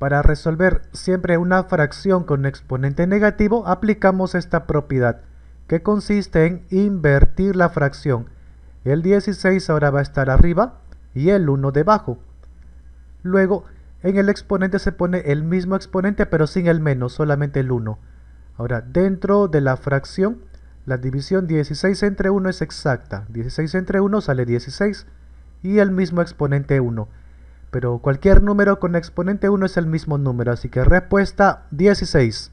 Para resolver siempre una fracción con exponente negativo, aplicamos esta propiedad, que consiste en invertir la fracción. El 16 ahora va a estar arriba y el 1 debajo. Luego, en el exponente se pone el mismo exponente, pero sin el menos, solamente el 1. Ahora, dentro de la fracción, la división 16 entre 1 es exacta. 16 entre 1 sale 16 y el mismo exponente 1. Pero cualquier número con exponente 1 es el mismo número, así que respuesta 16.